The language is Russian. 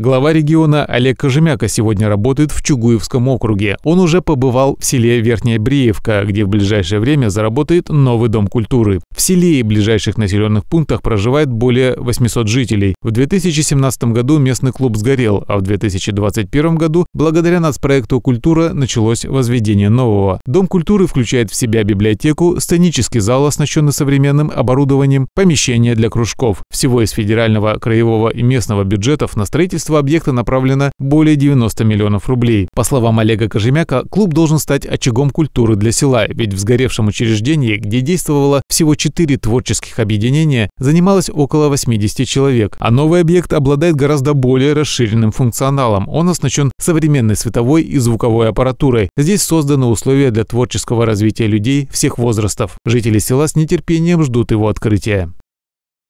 Глава региона Олег Кожемяка сегодня работает в Чугуевском округе. Он уже побывал в селе Верхняя Бреевка, где в ближайшее время заработает новый дом культуры. В селе и ближайших населенных пунктах проживает более 800 жителей. В 2017 году местный клуб сгорел, а в 2021 году благодаря нацпроекту «Культура» началось возведение нового. Дом культуры включает в себя библиотеку, сценический зал, оснащенный современным оборудованием, помещение для кружков. Всего из федерального, краевого и местного бюджетов на строительство строительство объекта направлено более 90 миллионов рублей. По словам Олега Кожемяка, клуб должен стать очагом культуры для села, ведь в сгоревшем учреждении, где действовало всего 4 творческих объединения, занималось около 80 человек. А новый объект обладает гораздо более расширенным функционалом. Он оснащен современной световой и звуковой аппаратурой. Здесь созданы условия для творческого развития людей всех возрастов. Жители села с нетерпением ждут его открытия.